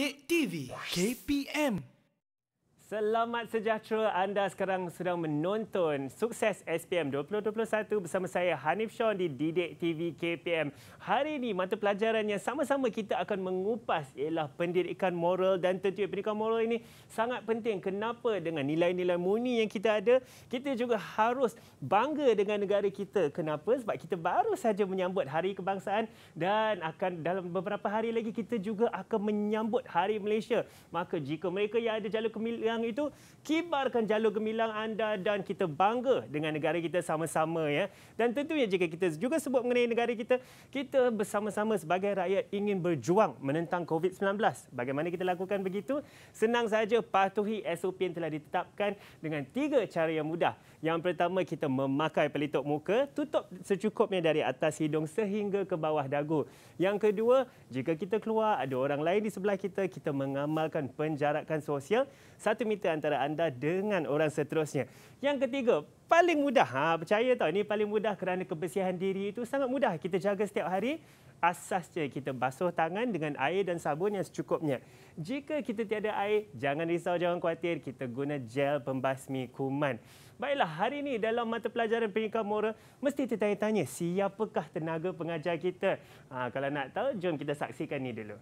titik TV KPM Selamat sejahtera anda sekarang sedang menonton Sukses SPM 2021 bersama saya Hanif Shawn di Didik TV KPM. Hari ini mata pelajaran yang sama-sama kita akan mengupas ialah pendidikan moral dan tentu pendidikan moral ini sangat penting. Kenapa dengan nilai-nilai murni yang kita ada, kita juga harus bangga dengan negara kita. Kenapa? Sebab kita baru saja menyambut Hari Kebangsaan dan akan dalam beberapa hari lagi kita juga akan menyambut Hari Malaysia. Maka jika mereka yang ada jalur kemilian gemilang itu kibarkan jalur gemilang anda dan kita bangga dengan negara kita sama-sama ya dan tentunya jika kita juga sebut mengenai negara kita kita bersama-sama sebagai rakyat ingin berjuang menentang COVID-19 bagaimana kita lakukan begitu senang saja patuhi SOP yang telah ditetapkan dengan tiga cara yang mudah yang pertama kita memakai pelitup muka tutup secukupnya dari atas hidung sehingga ke bawah dagu yang kedua jika kita keluar ada orang lain di sebelah kita kita mengamalkan penjarakan sosial satu bermitra antara anda dengan orang seterusnya. Yang ketiga, paling mudah. Ha, percaya tahu ini paling mudah kerana kebersihan diri itu sangat mudah. Kita jaga setiap hari asasnya kita basuh tangan dengan air dan sabun yang secukupnya. Jika kita tiada air, jangan risau, jangan khawatir. Kita guna gel pembasmi kuman. Baiklah, hari ini dalam mata pelajaran pendidikan moral, mesti kita tanya-tanya siapakah tenaga pengajar kita? Ha, kalau nak tahu, jom kita saksikan ini dulu.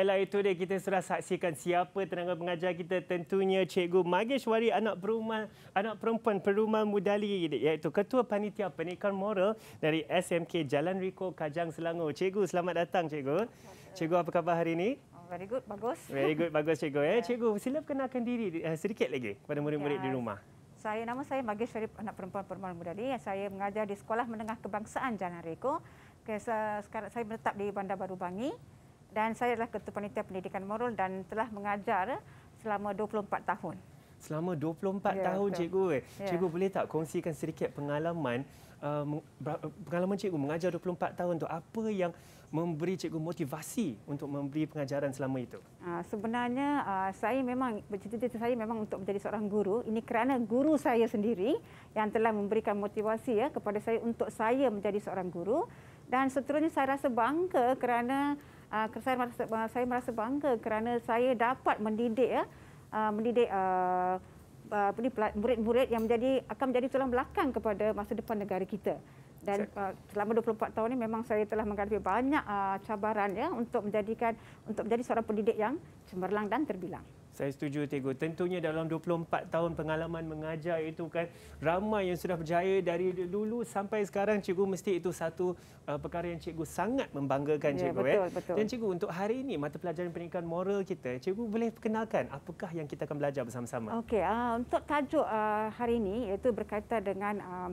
Baiklah itu dia kita sudah saksikan siapa tenaga pengajar kita tentunya Cikgu Mageshwari anak perumal anak perempuan perumal Mudali iaitu ketua panitia pendidikan moral dari SMK Jalan Riko Kajang Selangor. Cikgu selamat datang Cikgu. Cikgu apa khabar hari ini? Oh, very good bagus. Very good bagus Cikgu eh. Ya. Cikgu sila perkenalkan diri eh, sedikit lagi kepada murid-murid yes. di rumah. Saya nama saya Mageshwari anak perempuan perumal Mudali. Saya mengajar di Sekolah Menengah Kebangsaan Jalan Riko. Okay, sekarang saya menetap di Bandar Baru Bangi dan saya adalah ketua panitia pendidikan moral dan telah mengajar selama 24 tahun. Selama 24 ya, tahun betul. cikgu. Eh? Ya. Cikgu ya. boleh tak kongsikan sedikit pengalaman uh, uh, pengalaman cikgu mengajar 24 tahun tu apa yang memberi cikgu motivasi untuk memberi pengajaran selama itu? Ah, sebenarnya ah, saya memang cita-cita saya memang untuk menjadi seorang guru. Ini kerana guru saya sendiri yang telah memberikan motivasi ya kepada saya untuk saya menjadi seorang guru dan seterusnya saya rasa bangga kerana Ah, saya merasa bangga kerana saya dapat mendidik ya ah, mendidik ah, murid-murid yang menjadi akan menjadi tulang belakang kepada masa depan negara kita dan uh, selama 24 tahun ini memang saya telah menghadapi banyak cabaran ya untuk menjadikan untuk menjadi seorang pendidik yang cemerlang dan terbilang saya setuju Tego. Tentunya dalam 24 tahun pengalaman mengajar itu kan ramai yang sudah berjaya dari dulu sampai sekarang cikgu mesti itu satu uh, perkara yang cikgu sangat membanggakan ya, cikgu. Ya, betul, eh. betul. Dan cikgu untuk hari ini mata pelajaran pendidikan moral kita, cikgu boleh perkenalkan apakah yang kita akan belajar bersama-sama? Okey, uh, untuk tajuk uh, hari ini iaitu berkaitan dengan um,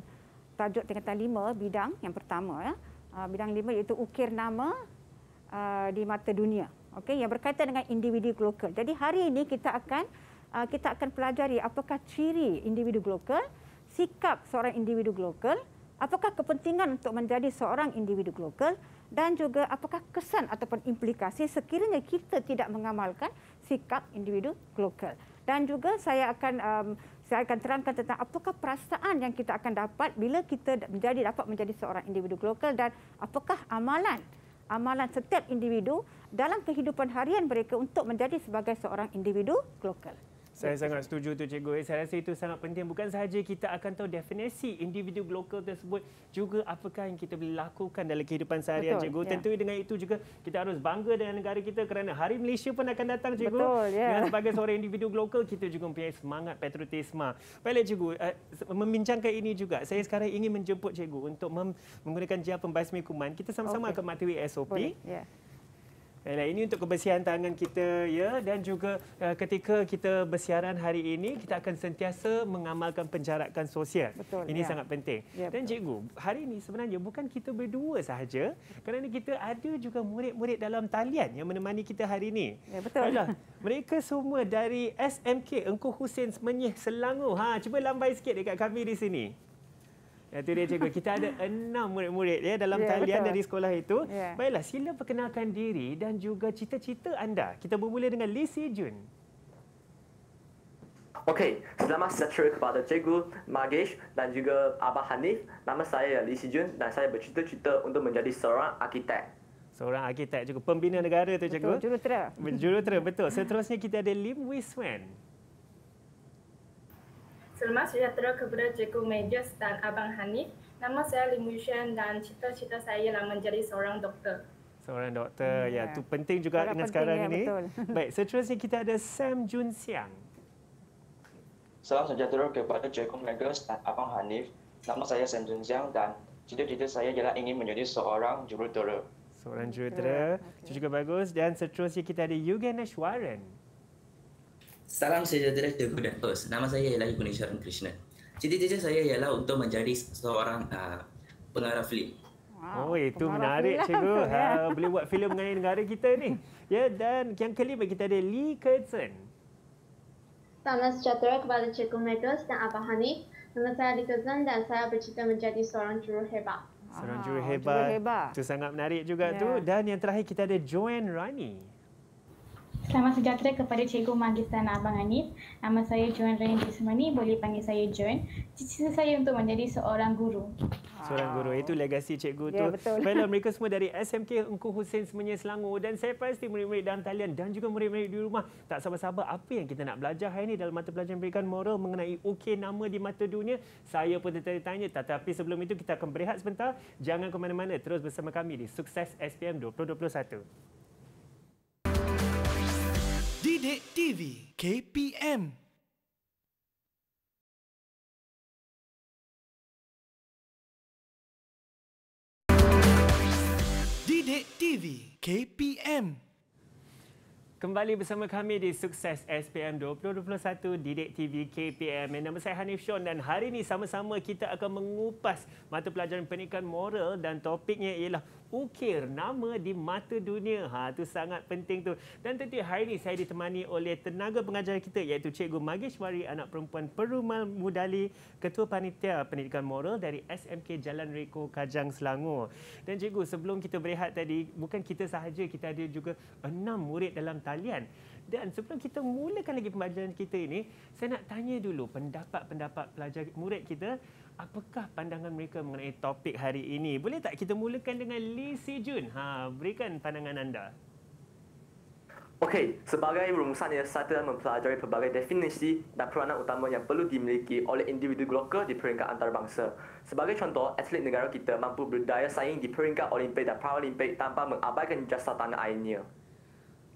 tajuk tingkatan 5 bidang yang pertama ya. Uh, bidang 5 iaitu ukir nama uh, di mata dunia okey yang berkaitan dengan individu global. Jadi hari ini kita akan uh, kita akan pelajari apakah ciri individu global, sikap seorang individu global, apakah kepentingan untuk menjadi seorang individu global dan juga apakah kesan ataupun implikasi sekiranya kita tidak mengamalkan sikap individu global. Dan juga saya akan um, saya akan terangkan tentang apakah perasaan yang kita akan dapat bila kita menjadi dapat menjadi seorang individu global dan apakah amalan amalan setiap individu dalam kehidupan harian mereka untuk menjadi sebagai seorang individu global. Saya sangat setuju tu cikgu. Eh, saya rasa itu sangat penting. Bukan sahaja kita akan tahu definisi individu global tersebut, juga apakah yang kita boleh lakukan dalam kehidupan seharian Betul, cikgu. Ya. Tentu dengan itu juga kita harus bangga dengan negara kita kerana Hari Malaysia pun akan datang cikgu. Betul, ya. Dan sebagai seorang individu global, kita juga mempunyai semangat patriotisme. Baiklah cikgu, uh, membincangkan ini juga, saya sekarang ingin menjemput cikgu untuk menggunakan jawapan pembahas kuman. Kita sama-sama okay. akan matiwi SOP. Boleh, ya. Baiklah, ini untuk kebersihan tangan kita ya dan juga uh, ketika kita bersiaran hari ini kita akan sentiasa mengamalkan penjarakan sosial. Betul, ini ya. sangat penting. Ya, dan betul. cikgu, hari ini sebenarnya bukan kita berdua sahaja kerana kita ada juga murid-murid dalam talian yang menemani kita hari ini. Ya, betul. Baiklah, mereka semua dari SMK Engku Husin Semenyih Selangor. Ha, cuba lambai sikit dekat kami di sini. Itu dia cikgu. Kita ada enam murid-murid ya dalam yeah, talian betul. dari sekolah itu. Yeah. Baiklah, sila perkenalkan diri dan juga cita-cita anda. Kita bermula dengan Lee Si Jun. Okey, selamat sejahtera kepada cikgu Magesh dan juga Abah Hanif. Nama saya Lee Si Jun dan saya bercita-cita untuk menjadi seorang arkitek. Seorang arkitek juga pembina negara tu cikgu. Betul, jurutera. Jurutera, betul. Seterusnya kita ada Lim Wiswen. Wen. Selamat sejahtera kepada Cikgu Majus dan Abang Hanif. Nama saya Lim Yushan dan cita-cita saya lah menjadi seorang doktor. Seorang doktor, hmm, ya. Itu ya. penting juga Sangat dengan penting, sekarang ya, ini. Betul. Baik, seterusnya kita ada Sam Jun Siang. Salam sejahtera kepada Cikgu Majus dan Abang Hanif. Nama saya Sam Jun Siang dan cita-cita saya ialah ingin menjadi seorang jurutera. Seorang jurutera. Itu juga bagus. Dan seterusnya kita ada Yugenesh Warren. Salam sejahtera dan terus. Nama saya ialah Gunisharan Krishna. Cita-cita saya ialah untuk menjadi seorang uh, ah, pengarah filem. Wow, oh, itu menarik cikgu. Ha, boleh buat filem dengan negara kita ni. Ya, dan yang kelima kita ada Lee Kertsen. Salam sejahtera kepada Cikgu Megus dan Abah Hanif. Nama saya Lee Kertsen dan saya bercita menjadi seorang juru hebat. Seorang juru hebat. Itu sangat menarik juga yeah. tu. Dan yang terakhir kita ada Joanne Rani. Selamat sejahtera kepada Cikgu Magis dan Abang Anif. Nama saya Joan Randy Semani, boleh panggil saya Joan. Cita-cita saya untuk menjadi seorang guru. Seorang guru, itu legasi cikgu ya, tu. Baiklah, mereka semua dari SMK Engku Hussein Semenya Selangor. Dan saya pasti murid-murid dalam talian dan juga murid-murid di rumah. Tak sabar-sabar apa yang kita nak belajar hari ini dalam mata pelajaran berikan moral mengenai OK nama di mata dunia. Saya pun tertanya-tanya. Tetapi sebelum itu, kita akan berehat sebentar. Jangan ke mana-mana. Terus bersama kami di Sukses SPM 2021. Sidik TV KPM Didik TV KPM Kembali bersama kami di Sukses SPM 2021 Didik TV KPM. Nama saya Hanif Shon dan hari ini sama-sama kita akan mengupas mata pelajaran pendidikan moral dan topiknya ialah ukir nama di mata dunia. Ha tu sangat penting tu. Dan tentu hari ini saya ditemani oleh tenaga pengajar kita iaitu Cikgu Mageshwari anak perempuan Perumal Mudali, Ketua Panitia Pendidikan Moral dari SMK Jalan Riko Kajang Selangor. Dan cikgu sebelum kita berehat tadi bukan kita sahaja kita ada juga enam murid dalam talian. Dan sebelum kita mulakan lagi pembelajaran kita ini, saya nak tanya dulu pendapat-pendapat pelajar murid kita apakah pandangan mereka mengenai topik hari ini? Boleh tak kita mulakan dengan Lee Sejun? Ha, berikan pandangan anda. Okey, sebagai rumusan yang satu dalam mempelajari pelbagai definisi dan peranan utama yang perlu dimiliki oleh individu global di peringkat antarabangsa. Sebagai contoh, atlet negara kita mampu berdaya saing di peringkat Olimpik dan Paralimpik tanpa mengabaikan jasa tanah airnya.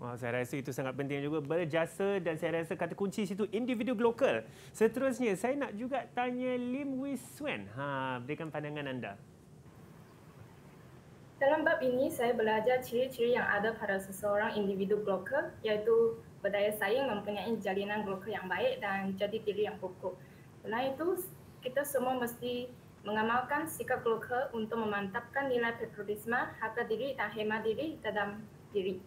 Wah, saya rasa itu sangat penting juga berjasa dan saya rasa kata kunci situ individu global. Seterusnya saya nak juga tanya Lim Wee Swen. Ha, berikan pandangan anda. Dalam bab ini saya belajar ciri-ciri yang ada pada seseorang individu global iaitu berdaya saing mempunyai jalinan global yang baik dan jadi diri yang kukuh. Selain itu, kita semua mesti mengamalkan sikap global untuk memantapkan nilai patriotisme, harga diri dan hemat diri dalam diri.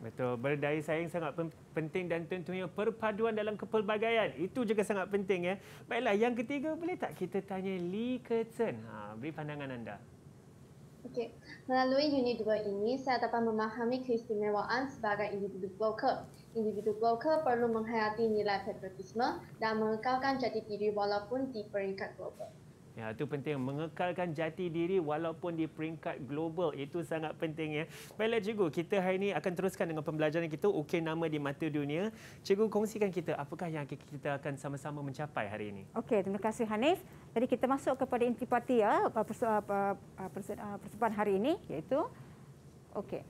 Betul. Berdaya saing sangat penting dan tentunya perpaduan dalam kepelbagaian. Itu juga sangat penting. ya. Baiklah, yang ketiga boleh tak kita tanya Lee Kertsen? Ha, beri pandangan anda. Okey. Melalui unit 2 ini, saya dapat memahami keistimewaan sebagai individu bloker. Individu bloker perlu menghayati nilai patriotisme dan mengekalkan jati diri walaupun di peringkat global. Ya, itu penting mengekalkan jati diri walaupun di peringkat global itu sangat penting ya. Baiklah cikgu, kita hari ini akan teruskan dengan pembelajaran kita ukir nama di mata dunia. Cikgu kongsikan kita apakah yang kita akan sama-sama mencapai hari ini. Okey, terima kasih Hanif. Jadi kita masuk kepada intipati ya persoalan ah, hari ini iaitu okey.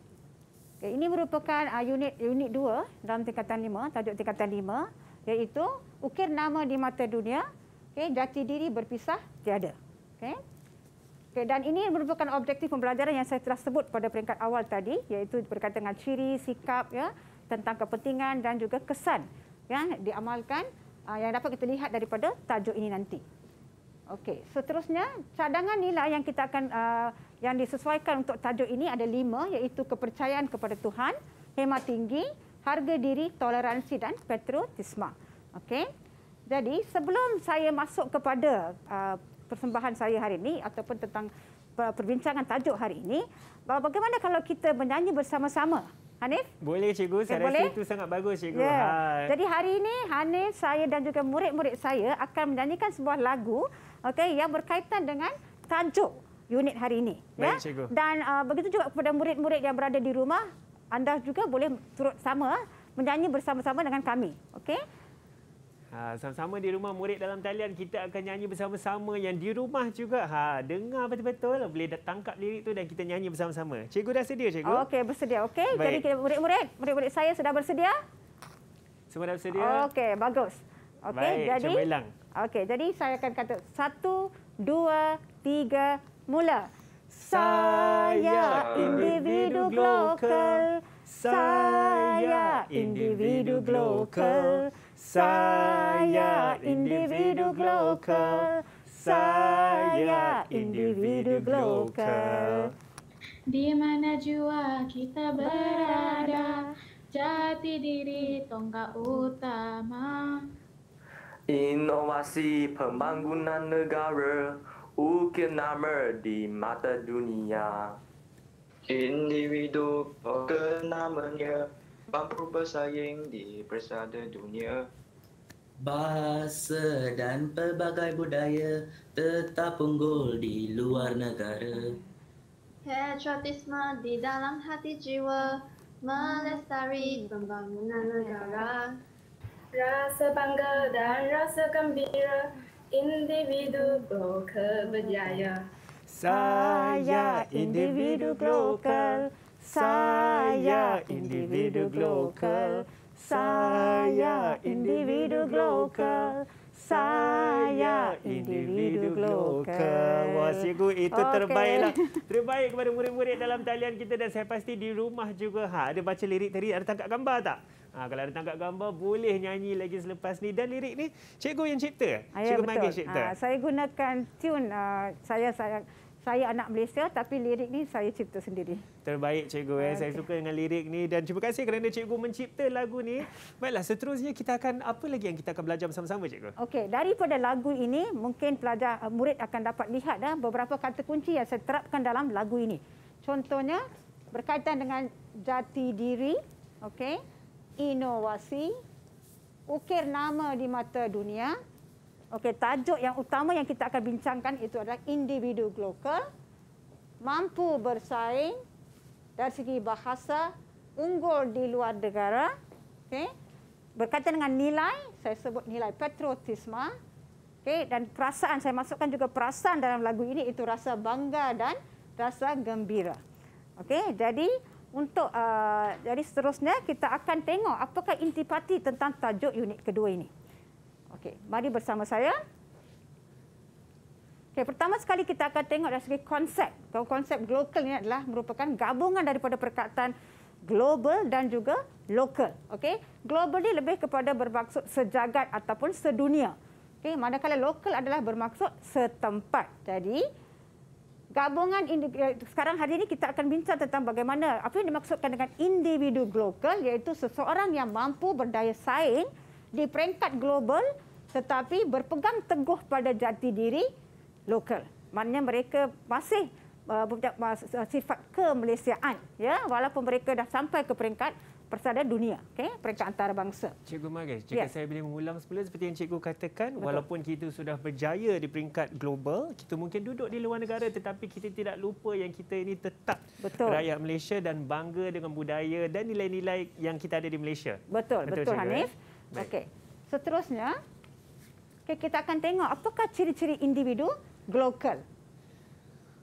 Okay, ini merupakan ah, unit unit 2 dalam tingkatan 5, tajuk tingkatan 5 iaitu ukir nama di mata dunia Okey, jati diri berpisah tiada. Okey. Okey, dan ini merupakan objektif pembelajaran yang saya telah sebut pada peringkat awal tadi iaitu berkaitan dengan ciri, sikap ya, tentang kepentingan dan juga kesan yang diamalkan ah, yang dapat kita lihat daripada tajuk ini nanti. Okey, seterusnya cadangan nilai yang kita akan ah, yang disesuaikan untuk tajuk ini ada lima iaitu kepercayaan kepada Tuhan, hemat tinggi, harga diri, toleransi dan patriotisme. Okey. Jadi sebelum saya masuk kepada uh, persembahan saya hari ini ataupun tentang uh, perbincangan tajuk hari ini, uh, bagaimana kalau kita menyanyi bersama-sama? Hanif? Boleh cikgu, okay, saya boleh? rasa itu sangat bagus cikgu. Yeah. Ha. Jadi hari ini Hanif, saya dan juga murid-murid saya akan menyanyikan sebuah lagu okay, yang berkaitan dengan tajuk unit hari ini. Ya. Baik, ya? cikgu. Dan uh, begitu juga kepada murid-murid yang berada di rumah, anda juga boleh turut sama menyanyi bersama-sama dengan kami. Okay? Ha, sama-sama di rumah murid dalam talian kita akan nyanyi bersama-sama yang di rumah juga. Ha, dengar betul-betul boleh tangkap diri tu dan kita nyanyi bersama-sama. Cikgu dah sedia, cikgu? Okey, bersedia. Okey. Jadi kita murid-murid, murid-murid saya sudah bersedia? Semua dah bersedia. Okey, bagus. Okey, jadi cuba hilang. Okey, jadi saya akan kata satu, dua, tiga, mula. Saya individu global. Saya individu global. Saya individu global. Saya individu global. Di mana jua kita berada? Jati diri tonggak utama. Inovasi pembangunan negara ukir nama di mata dunia. Individu namanya. Mampu bersaing di persada dunia Bahasa dan pelbagai budaya Tetap unggul di luar negara Patriotisme di dalam hati jiwa Melestari pembangunan negara Rasa bangga dan rasa gembira Individu berjaya Saya individu global. Saya individu global. Saya individu global. Saya individu global. Wah, cikgu itu okay. terbaiklah. Terbaik kepada murid-murid dalam talian kita dan saya pasti di rumah juga. Ha, ada baca lirik tadi, ada tangkap gambar tak? Ha, kalau ada tangkap gambar, boleh nyanyi lagi selepas ni. Dan lirik ni, cikgu yang cipta. Ya, cikgu betul. Ha, saya gunakan tune uh, saya sayang saya anak Malaysia tapi lirik ni saya cipta sendiri. Terbaik cikgu eh. Okay. Saya suka dengan lirik ni dan terima kasih kerana cikgu mencipta lagu ni. Baiklah seterusnya kita akan apa lagi yang kita akan belajar bersama-sama cikgu? Okey, daripada lagu ini mungkin pelajar eh, murid akan dapat lihat dah eh, beberapa kata kunci yang saya terapkan dalam lagu ini. Contohnya berkaitan dengan jati diri, okey, inovasi, ukir nama di mata dunia, Okey, tajuk yang utama yang kita akan bincangkan itu adalah individu global mampu bersaing dari segi bahasa unggul di luar negara. Okey. Berkaitan dengan nilai, saya sebut nilai patriotisme. Okey, dan perasaan saya masukkan juga perasaan dalam lagu ini itu rasa bangga dan rasa gembira. Okey, jadi untuk uh, jadi seterusnya kita akan tengok apakah intipati tentang tajuk unit kedua ini. Okey, mari bersama saya. Okey, pertama sekali kita akan tengok dari segi konsep. Konsep global ini adalah merupakan gabungan daripada perkataan global dan juga local. Okey, global ini lebih kepada bermaksud sejagat ataupun sedunia. Okey, manakala local adalah bermaksud setempat. Jadi, gabungan ya, sekarang hari ini kita akan bincang tentang bagaimana apa yang dimaksudkan dengan individu global iaitu seseorang yang mampu berdaya saing di peringkat global tetapi berpegang teguh pada jati diri lokal. Maknanya mereka masih uh, uh sifat kemalaysiaan ya walaupun mereka dah sampai ke peringkat persada dunia okey peringkat antarabangsa. Cikgu Maris, jika yes. Ya. saya boleh mengulang semula seperti yang cikgu katakan Betul. walaupun kita sudah berjaya di peringkat global, kita mungkin duduk di luar negara tetapi kita tidak lupa yang kita ini tetap Betul. rakyat Malaysia dan bangga dengan budaya dan nilai-nilai yang kita ada di Malaysia. Betul. Betul, Betul Hanif. Eh? Okey. Seterusnya Okey, kita akan tengok apakah ciri-ciri individu global.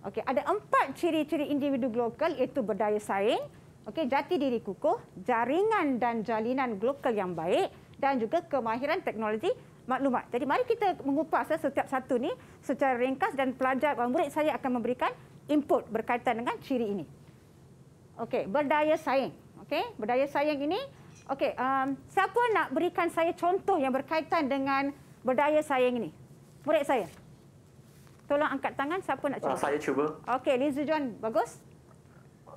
Okey, ada empat ciri-ciri individu global iaitu berdaya saing, okey, jati diri kukuh, jaringan dan jalinan global yang baik dan juga kemahiran teknologi maklumat. Jadi mari kita mengupas eh, setiap satu ni secara ringkas dan pelajar dan murid saya akan memberikan input berkaitan dengan ciri ini. Okey, berdaya saing. Okey, berdaya saing ini okey, um, siapa nak berikan saya contoh yang berkaitan dengan berdaya saya ini. Murid saya. Tolong angkat tangan siapa nak ah, cuba. Uh, saya cuba. Okey, Lin Zujuan bagus.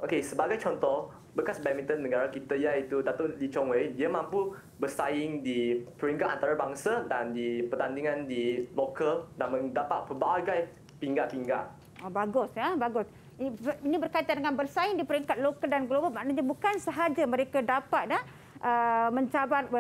Okey, sebagai contoh, bekas badminton negara kita iaitu Dato' Li Chong Wei, dia mampu bersaing di peringkat antarabangsa dan di pertandingan di lokal dan mendapat pelbagai pinggat-pinggat. Oh, bagus ya, bagus. Ini berkaitan dengan bersaing di peringkat lokal dan global, maknanya bukan sahaja mereka dapat dah ya, uh, mencabar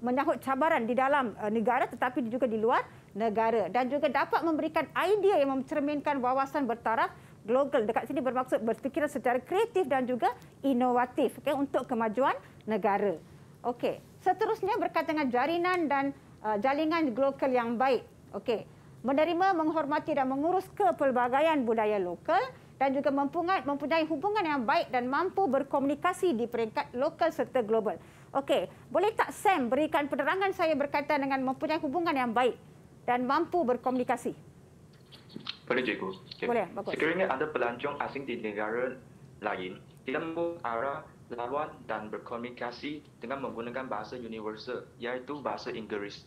menyahut cabaran di dalam eh, negara tetapi juga di luar negara dan juga dapat memberikan idea yang mencerminkan wawasan bertaraf global dekat sini bermaksud berfikir secara kreatif dan juga inovatif okay, untuk kemajuan negara. Okey, seterusnya berkaitan dengan eh, jaringan dan uh, jalinan global yang baik. Okey, menerima, menghormati dan mengurus kepelbagaian budaya lokal dan juga mempunyai, mempunyai hubungan yang baik dan mampu berkomunikasi di peringkat lokal serta global. Okey, boleh tak Sam berikan penerangan saya berkaitan dengan mempunyai hubungan yang baik dan mampu berkomunikasi? Boleh, Cikgu. Okay. Boleh, bagus. Sekiranya ada pelancong asing di negara lain, tidak mampu arah lawan dan berkomunikasi dengan menggunakan bahasa universal, iaitu bahasa Inggeris.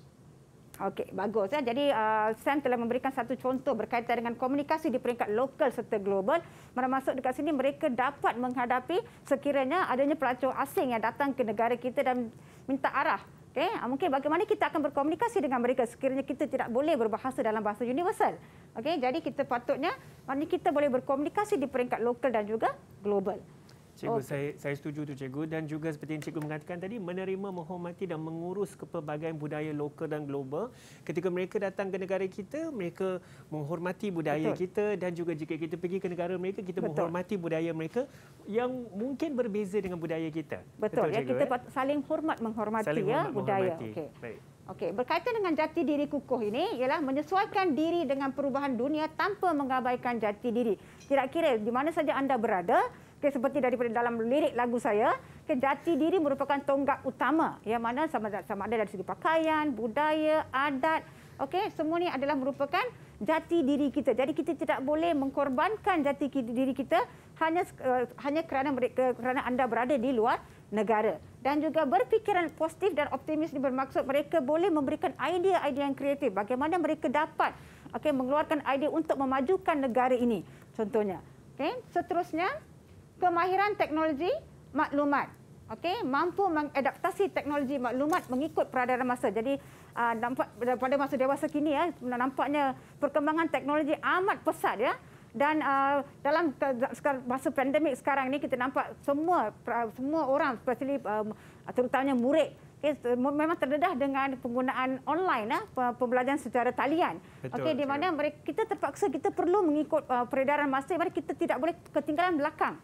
Okey, bagus. Ya. Jadi uh, Sam telah memberikan satu contoh berkaitan dengan komunikasi di peringkat lokal serta global. Masuk dekat sini, mereka dapat menghadapi sekiranya adanya pelacur asing yang datang ke negara kita dan minta arah. Okay. Uh, mungkin bagaimana kita akan berkomunikasi dengan mereka sekiranya kita tidak boleh berbahasa dalam bahasa universal. Okay. Jadi kita patutnya kita boleh berkomunikasi di peringkat lokal dan juga global. Cikgu, okay. Oh. saya, saya setuju tu cikgu dan juga seperti yang cikgu mengatakan tadi menerima, menghormati dan mengurus kepelbagaian budaya lokal dan global. Ketika mereka datang ke negara kita, mereka menghormati budaya Betul. kita dan juga jika kita pergi ke negara mereka, kita Betul. menghormati budaya mereka yang mungkin berbeza dengan budaya kita. Betul. Betul ya, kita eh? saling hormat menghormati saling ya hormat, budaya. Menghormati. Okay. Baik. Okey, berkaitan dengan jati diri kukuh ini ialah menyesuaikan diri dengan perubahan dunia tanpa mengabaikan jati diri. Kira-kira di mana saja anda berada, okay, seperti daripada dalam lirik lagu saya okay, jati diri merupakan tonggak utama yang mana sama sama ada dari segi pakaian budaya adat okey semua ni adalah merupakan jati diri kita jadi kita tidak boleh mengkorbankan jati diri kita hanya uh, hanya kerana mereka, kerana anda berada di luar negara dan juga berfikiran positif dan optimis ini bermaksud mereka boleh memberikan idea-idea yang kreatif bagaimana mereka dapat okey mengeluarkan idea untuk memajukan negara ini contohnya okey seterusnya kemahiran teknologi maklumat. Okey, mampu mengadaptasi teknologi maklumat mengikut peradaban masa. Jadi ah, nampak pada masa dewasa kini ya, nampaknya perkembangan teknologi amat pesat ya. Dan ah, dalam masa pandemik sekarang ni kita nampak semua semua orang especially um, terutamanya murid okay, memang terdedah dengan penggunaan online ya, pembelajaran secara talian. Okey di mana mereka, kita terpaksa kita perlu mengikut uh, peredaran masa di mana kita tidak boleh ketinggalan belakang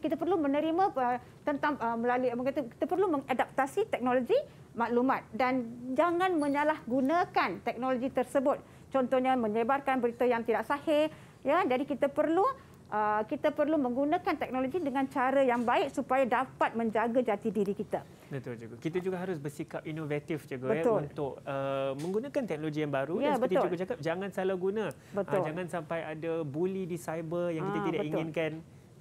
kita perlu menerima uh, tentang uh, melalui apa kata kita perlu mengadaptasi teknologi maklumat dan jangan menyalahgunakan teknologi tersebut contohnya menyebarkan berita yang tidak sahih ya jadi kita perlu Uh, kita perlu menggunakan teknologi dengan cara yang baik supaya dapat menjaga jati diri kita. Betul juga. Kita juga harus bersikap inovatif juga ya untuk uh, menggunakan teknologi yang baru ya, dan seperti betul. cikgu cakap jangan salah guna. Ah, betul. Uh, jangan sampai ada bully di cyber yang kita ah, tidak betul. inginkan.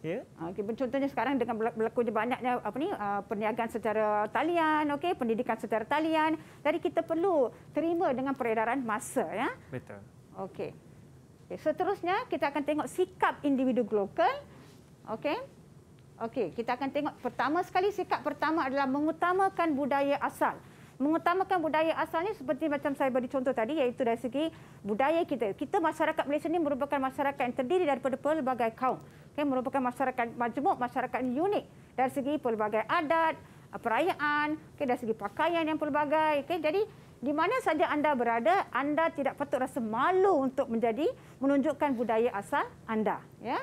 Yeah. Okay, contohnya sekarang dengan berlakunya banyaknya apa ni uh, perniagaan secara talian, okay, pendidikan secara talian, jadi kita perlu terima dengan peredaran masa ya. Betul. Okey. Okay, seterusnya kita akan tengok sikap individu global. okay, okay, kita akan tengok pertama sekali sikap pertama adalah mengutamakan budaya asal mengutamakan budaya asalnya seperti macam saya beri contoh tadi iaitu dari segi budaya kita. Kita masyarakat Malaysia ini merupakan masyarakat yang terdiri daripada pelbagai kaum. Okay, merupakan masyarakat majmuk, masyarakat unik dari segi pelbagai adat, perayaan, okay, dari segi pakaian yang pelbagai. Okay, jadi di mana saja anda berada, anda tidak patut rasa malu untuk menjadi menunjukkan budaya asal anda. Ya?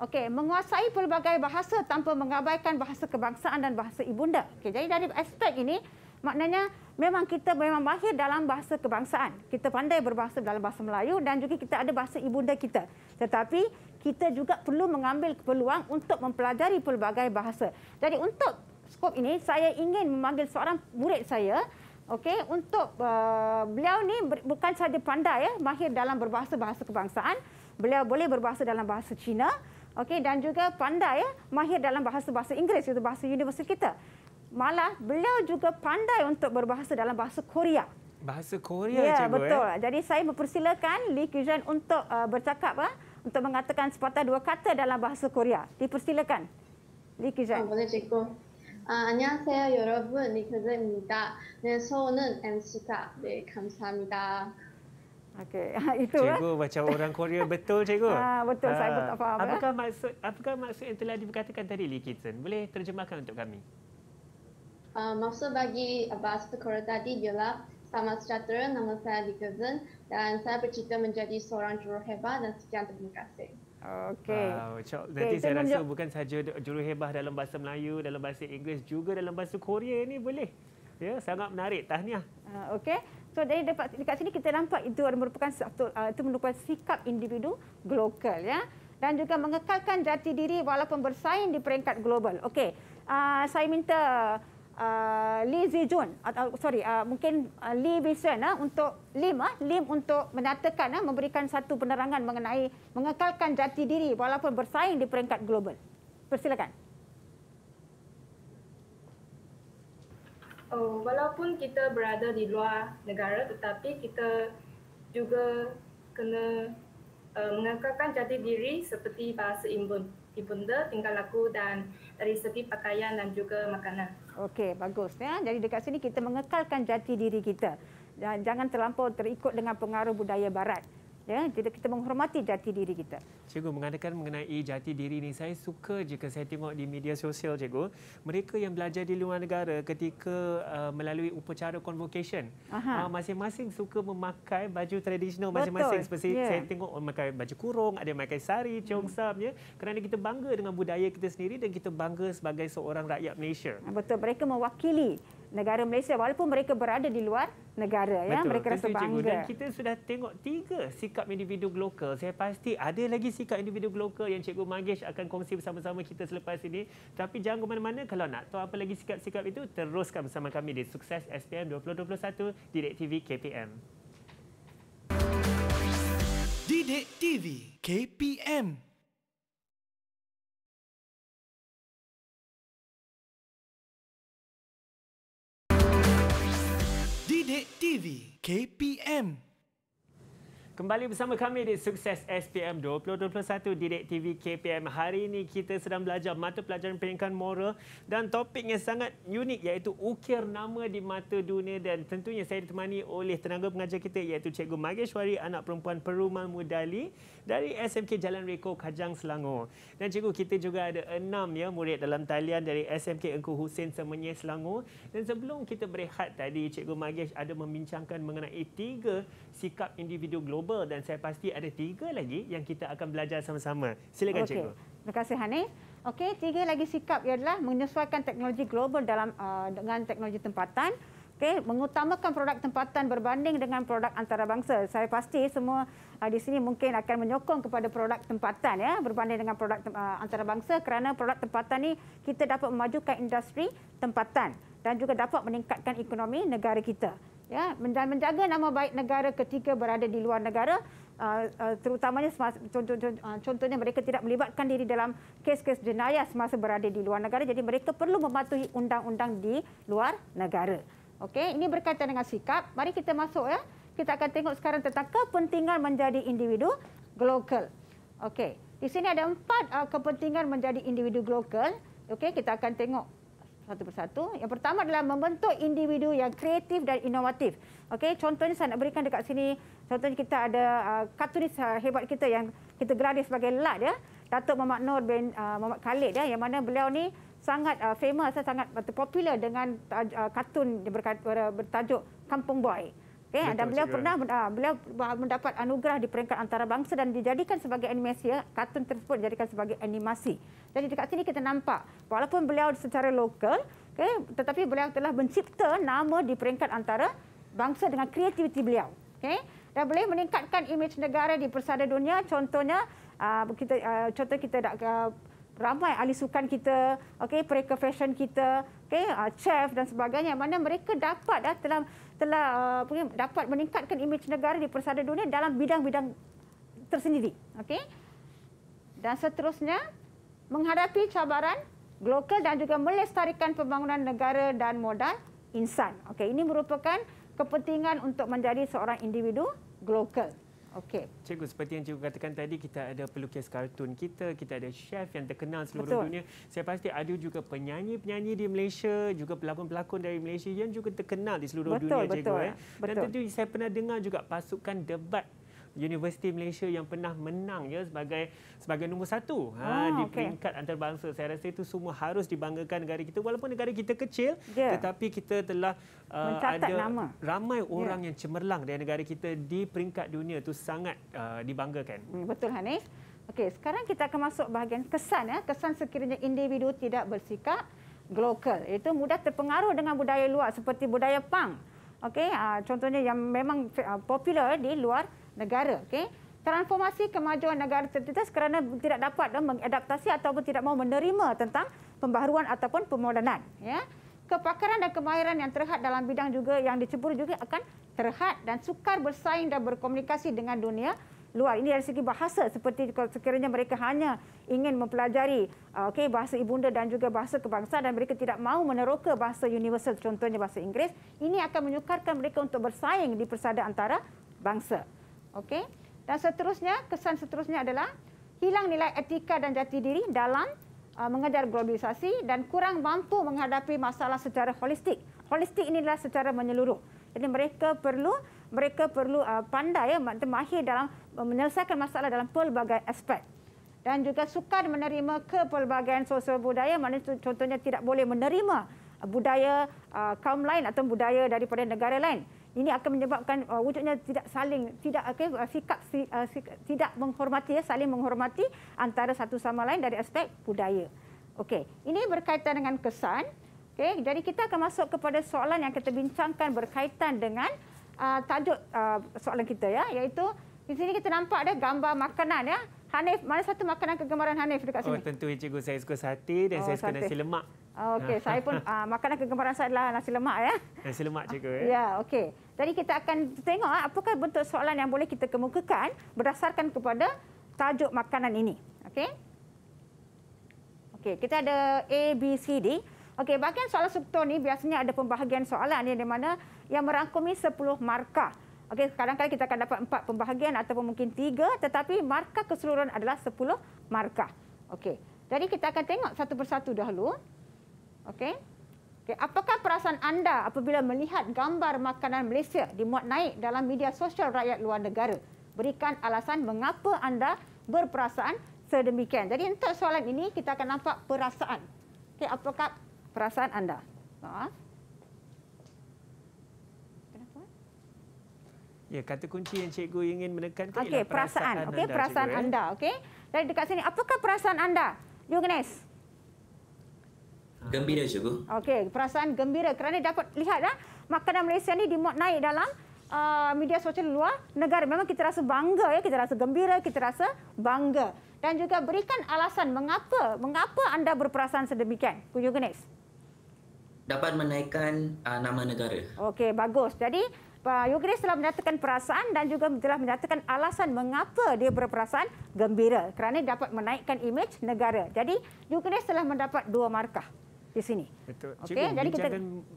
Okey, menguasai pelbagai bahasa tanpa mengabaikan bahasa kebangsaan dan bahasa ibunda. Okey, jadi dari aspek ini Maknanya memang kita memang mahir dalam bahasa kebangsaan. Kita pandai berbahasa dalam bahasa Melayu dan juga kita ada bahasa ibunda kita. Tetapi kita juga perlu mengambil peluang untuk mempelajari pelbagai bahasa. Jadi untuk skop ini saya ingin memanggil seorang murid saya Okey, untuk uh, beliau ni bukan saja pandai ya, mahir dalam berbahasa bahasa kebangsaan. Beliau boleh berbahasa dalam bahasa Cina. Okey, dan juga pandai ya, mahir dalam bahasa bahasa Inggeris itu bahasa universiti kita malah beliau juga pandai untuk berbahasa dalam bahasa Korea. Bahasa Korea ya, cikgu. Eh? betul. Eh? Jadi saya mempersilakan Lee Kyujan untuk uh, bercakap uh, untuk mengatakan sepatah dua kata dalam bahasa Korea. Dipersilakan. Lee Kyujan. Oh, ah, boleh cikgu. Uh, ah, 안녕하세요, 여러분. 리 그제입니다. 네, 저는 MC가. 네, 감사합니다. Okey, itu Cikgu lah. Eh? macam orang Korea betul, cikgu. Ah, betul, uh, saya pun tak faham. Eh? Apakah, ya? maksud, apakah maksud yang telah dikatakan tadi, Lee Kitson? Boleh terjemahkan untuk kami? Uh, maksud bagi Abbas uh, Sekolah tadi ialah sama sejahtera, nama saya Lika Zen dan saya bercita menjadi seorang juru juruhebah dan sekian terima kasih. Okey. Wow, cok. Okay, Nanti saya rasa bukan saja juruhebah dalam bahasa Melayu, dalam bahasa Inggeris, juga dalam bahasa Korea ini boleh. Ya, sangat menarik. Tahniah. Uh, okey. So dari dekat, dekat sini kita nampak itu adalah merupakan satu uh, itu merupakan sikap individu global ya dan juga mengekalkan jati diri walaupun bersaing di peringkat global. Okey. Uh, saya minta uh, Lee Zijun atau sorry uh, mungkin uh, Lee Bisuan uh, ah, untuk Lim uh, Lim untuk menyatakan uh, memberikan satu penerangan mengenai mengekalkan jati diri walaupun bersaing di peringkat global. Persilakan. Oh, walaupun kita berada di luar negara tetapi kita juga kena uh, mengekalkan jati diri seperti bahasa Inggeris ibunda tinggal laku dan dari segi pakaian dan juga makanan. Okey, bagus. Ya. Jadi dekat sini kita mengekalkan jati diri kita. Dan jangan terlampau terikut dengan pengaruh budaya barat. Ya, kita, kita menghormati jati diri kita. Cikgu mengatakan mengenai jati diri ini, saya suka jika saya tengok di media sosial, cikgu. Mereka yang belajar di luar negara ketika uh, melalui upacara convocation, uh, masing-masing suka memakai baju tradisional masing-masing. Seperti yeah. saya tengok uh, memakai baju kurung, ada yang memakai sari, congsam. Hmm. Ya. Kerana kita bangga dengan budaya kita sendiri dan kita bangga sebagai seorang rakyat Malaysia. Betul, mereka mewakili negara Malaysia walaupun mereka berada di luar negara ya. Betul. ya mereka Tentu rasa bangga. Dan kita sudah tengok tiga sikap individu global. Saya pasti ada lagi sikap individu global yang Cikgu Magesh akan kongsi bersama-sama kita selepas ini. Tapi jangan ke mana-mana kalau nak tahu apa lagi sikap-sikap itu teruskan bersama kami di Sukses SPM 2021 Direct TV KPM. Didik TV KPM Sidik TV KPM Kembali bersama kami di Sukses SPM 2021 Direct TV KPM. Hari ini kita sedang belajar mata pelajaran pendidikan moral dan topik yang sangat unik iaitu ukir nama di mata dunia dan tentunya saya ditemani oleh tenaga pengajar kita iaitu Cikgu Mageshwari, anak perempuan Perumal Mudali dari SMK Jalan Reko Kajang Selangor. Dan cikgu kita juga ada enam ya murid dalam talian dari SMK Engku Husin Semenyih Selangor. Dan sebelum kita berehat tadi cikgu Magesh ada membincangkan mengenai tiga sikap individu global dan saya pasti ada tiga lagi yang kita akan belajar sama-sama. Silakan okay. cikgu. Terima kasih Hani. Okey, tiga lagi sikap ialah menyesuaikan teknologi global dalam uh, dengan teknologi tempatan okay, mengutamakan produk tempatan berbanding dengan produk antarabangsa. Saya pasti semua ah, di sini mungkin akan menyokong kepada produk tempatan ya berbanding dengan produk ah, antarabangsa kerana produk tempatan ni kita dapat memajukan industri tempatan dan juga dapat meningkatkan ekonomi negara kita. Ya, dan menjaga nama baik negara ketika berada di luar negara ah, terutamanya contohnya mereka tidak melibatkan diri dalam kes-kes jenayah semasa berada di luar negara jadi mereka perlu mematuhi undang-undang di luar negara. Okey, ini berkaitan dengan sikap. Mari kita masuk ya. Kita akan tengok sekarang tentang kepentingan menjadi individu global. Okey, di sini ada empat uh, kepentingan menjadi individu global. Okey, kita akan tengok satu persatu. Yang pertama adalah membentuk individu yang kreatif dan inovatif. Okey, contohnya saya nak berikan dekat sini. Contohnya kita ada uh, kartunis uh, hebat kita yang kita gelar sebagai Lat ya. Datuk Muhammad Nur bin uh, Muhammad Khalid ya, yang mana beliau ni sangat uh, famous dan sangat popular dengan uh, kartun bertajuk Kampung Boy. Okay, dan beliau pernah uh, beliau mendapat anugerah di peringkat antarabangsa dan dijadikan sebagai animasi ya, kartun tersebut dijadikan sebagai animasi. Jadi dekat sini kita nampak walaupun beliau secara lokal okay, tetapi beliau telah mencipta nama di peringkat antarabangsa dengan kreativiti beliau. Okay? Dan boleh meningkatkan imej negara di persada dunia contohnya uh, kita uh, contoh kita dah uh, ramai ahli sukan kita, okey, pereka fashion kita, okey, uh, ah, chef dan sebagainya. Mana mereka dapat dah telah telah uh, dapat meningkatkan imej negara di persada dunia dalam bidang-bidang tersendiri. Okey. Dan seterusnya menghadapi cabaran global dan juga melestarikan pembangunan negara dan modal insan. Okey, ini merupakan kepentingan untuk menjadi seorang individu global. Okey. Cikgu seperti yang cikgu katakan tadi kita ada pelukis kartun kita, kita ada chef yang terkenal seluruh Betul. dunia. Saya pasti ada juga penyanyi-penyanyi di Malaysia, juga pelakon-pelakon dari Malaysia yang juga terkenal di seluruh Betul. dunia cikgu Betul. eh. Dan tentu saya pernah dengar juga pasukan debat universiti Malaysia yang pernah menang ya sebagai sebagai nombor satu oh, ha, ah, di okay. peringkat antarabangsa. Saya rasa itu semua harus dibanggakan negara kita walaupun negara kita kecil yeah. tetapi kita telah uh, ada nama. ramai ya. orang yeah. yang cemerlang dari negara kita di peringkat dunia itu sangat uh, dibanggakan. Hmm, betul Hanif. Okay, sekarang kita akan masuk bahagian kesan ya. Kesan sekiranya individu tidak bersikap global itu mudah terpengaruh dengan budaya luar seperti budaya punk. Okey, uh, contohnya yang memang uh, popular di luar negara. Okay? Transformasi kemajuan negara tertentu kerana tidak dapat mengadaptasi ataupun tidak mahu menerima tentang pembaharuan ataupun pemodenan. Ya? Kepakaran dan kemahiran yang terhad dalam bidang juga yang dicebur juga akan terhad dan sukar bersaing dan berkomunikasi dengan dunia luar. Ini dari segi bahasa seperti kalau sekiranya mereka hanya ingin mempelajari uh, okay, bahasa ibunda dan juga bahasa kebangsaan dan mereka tidak mahu meneroka bahasa universal contohnya bahasa Inggeris, ini akan menyukarkan mereka untuk bersaing di persada antara bangsa. Okey. Dan seterusnya, kesan seterusnya adalah hilang nilai etika dan jati diri dalam uh, mengejar globalisasi dan kurang mampu menghadapi masalah secara holistik. Holistik inilah secara menyeluruh. Jadi mereka perlu mereka perlu uh, pandai ya mahir dalam uh, menyelesaikan masalah dalam pelbagai aspek. Dan juga sukar menerima kepelbagaian sosial budaya, Mana contohnya tidak boleh menerima uh, budaya uh, kaum lain atau budaya daripada negara lain ini akan menyebabkan uh, wujudnya tidak saling tidak okay, uh, sikap, uh, tidak menghormati ya saling menghormati antara satu sama lain dari aspek budaya. Okey, ini berkaitan dengan kesan. Okey, jadi kita akan masuk kepada soalan yang kita bincangkan berkaitan dengan uh, tajuk uh, soalan kita ya, iaitu di sini kita nampak ada gambar makanan ya. Hanif, mana satu makanan kegemaran Hanif dekat oh, sini? Oh, tentu ya cikgu. Saya suka sate dan oh, saya suka sate. nasi lemak. Oh, okey, saya pun uh, makanan kegemaran saya adalah nasi lemak ya. Nasi lemak cikgu ya. Ya, okey. Jadi kita akan tengok ah, apakah bentuk soalan yang boleh kita kemukakan berdasarkan kepada tajuk makanan ini. Okey. Okey, kita ada A, B, C, D. Okey, bahagian soalan struktur ni biasanya ada pembahagian soalan ni di mana yang merangkumi 10 markah. Okey, sekarang kan kita akan dapat empat pembahagian ataupun mungkin tiga tetapi markah keseluruhan adalah sepuluh markah. Okey. Jadi kita akan tengok satu persatu dahulu. Okey. Okey, apakah perasaan anda apabila melihat gambar makanan Malaysia dimuat naik dalam media sosial rakyat luar negara? Berikan alasan mengapa anda berperasaan sedemikian. Jadi untuk soalan ini kita akan nampak perasaan. Okey, apakah perasaan anda? Ha. Ya, kata kunci yang cikgu ingin menekankan okay, ialah perasaan. perasaan okey, perasaan cikgu, ya. anda, okey. Dari dekat sini, apakah perasaan anda? Yunes. Gembira cikgu. Okey, perasaan gembira kerana dapat lihatlah makanan Malaysia ni dimuat naik dalam uh, media sosial luar negara. Memang kita rasa bangga ya, kita rasa gembira, kita rasa bangga. Dan juga berikan alasan mengapa mengapa anda berperasaan sedemikian, Yunes. Dapat menaikkan uh, nama negara. Okey, bagus. Jadi Pak Yogi telah menyatakan perasaan dan juga telah menyatakan alasan mengapa dia berperasaan gembira kerana dapat menaikkan imej negara. Jadi Yogi telah mendapat dua markah di sini. Betul. Cikgu, jadi kita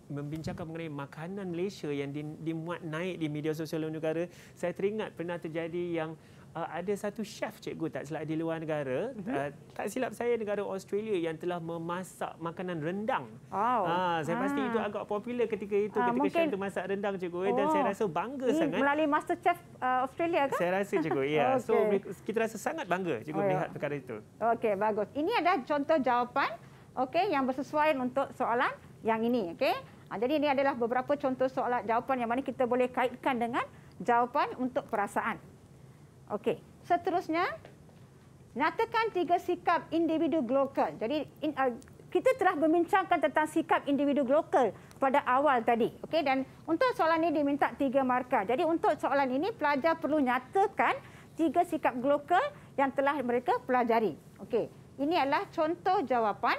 membincangkan mengenai makanan Malaysia yang dimuat naik di media sosial negara. Saya teringat pernah terjadi yang uh, ada satu chef cikgu tak silap di luar negara mhm. uh, tak silap saya negara Australia yang telah memasak makanan rendang. Wow. Uh, saya pasti ha. itu agak popular ketika itu uh, ketika mungkin... chef itu masak rendang cikgu oh. dan saya oh. rasa bangga Ini sangat. Melalui master chef uh, Australia ke? Saya rasa cikgu ya. Yeah. okay. So kita rasa sangat bangga cikgu oh, ya. melihat perkara itu. Okey bagus. Ini ada contoh jawapan okey yang bersesuaian untuk soalan yang ini okey. Jadi ini adalah beberapa contoh soalan jawapan yang mana kita boleh kaitkan dengan jawapan untuk perasaan. Okey, seterusnya nyatakan tiga sikap individu global. Jadi in, uh, kita telah membincangkan tentang sikap individu global pada awal tadi. Okey dan untuk soalan ini diminta tiga markah. Jadi untuk soalan ini pelajar perlu nyatakan tiga sikap global yang telah mereka pelajari. Okey, ini adalah contoh jawapan.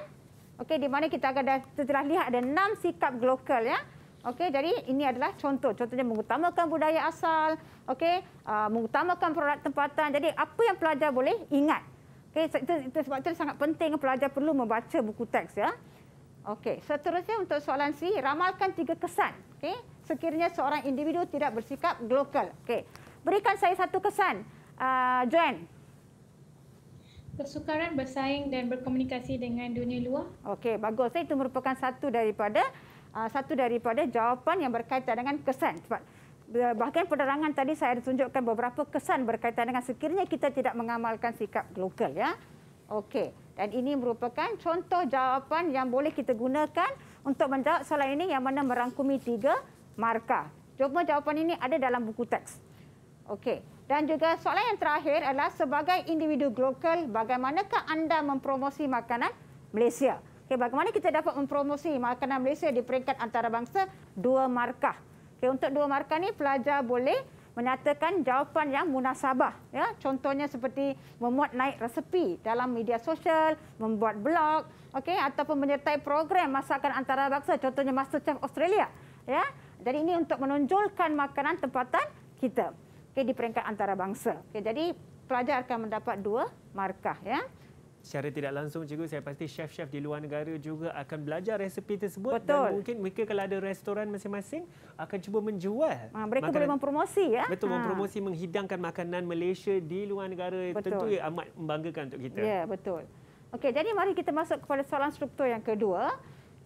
Okey, di mana kita akan telah lihat ada enam sikap global ya. Okey, jadi ini adalah contoh. Contohnya mengutamakan budaya asal, okey, uh, mengutamakan produk tempatan. Jadi apa yang pelajar boleh ingat? Okey, itu, itu sebab itu sangat penting pelajar perlu membaca buku teks ya. Okey, seterusnya untuk soalan C, ramalkan tiga kesan. Okey, sekiranya seorang individu tidak bersikap global. Okey, berikan saya satu kesan. Uh, Joanne. Kesukaran bersaing dan berkomunikasi dengan dunia luar. Okey, bagus. Itu merupakan satu daripada Ah, satu daripada jawapan yang berkaitan dengan kesan. Sebab eh, bahkan penerangan tadi saya ada tunjukkan beberapa kesan berkaitan dengan sekiranya kita tidak mengamalkan sikap global. ya. Okey. Dan ini merupakan contoh jawapan yang boleh kita gunakan untuk menjawab soalan ini yang mana merangkumi tiga markah. Cuma jawapan ini ada dalam buku teks. Okey. Dan juga soalan yang terakhir adalah sebagai individu global, bagaimanakah anda mempromosi makanan Malaysia? Okey, bagaimana kita dapat mempromosi makanan Malaysia di peringkat antarabangsa dua markah. Okey, untuk dua markah ni pelajar boleh menyatakan jawapan yang munasabah. Ya, contohnya seperti memuat naik resepi dalam media sosial, membuat blog, okey ataupun menyertai program masakan antarabangsa contohnya MasterChef Australia. Ya. Jadi ini untuk menonjolkan makanan tempatan kita okay, di peringkat antarabangsa. Okay, jadi pelajar akan mendapat dua markah. Ya secara tidak langsung cikgu saya pasti chef-chef di luar negara juga akan belajar resepi tersebut betul. dan mungkin mereka kalau ada restoran masing-masing akan cuba menjual. Ha, mereka makanan. boleh mempromosi ya. Betul ha. mempromosi menghidangkan makanan Malaysia di luar negara betul. tentu ya, amat membanggakan untuk kita. Ya betul. Okey jadi mari kita masuk kepada soalan struktur yang kedua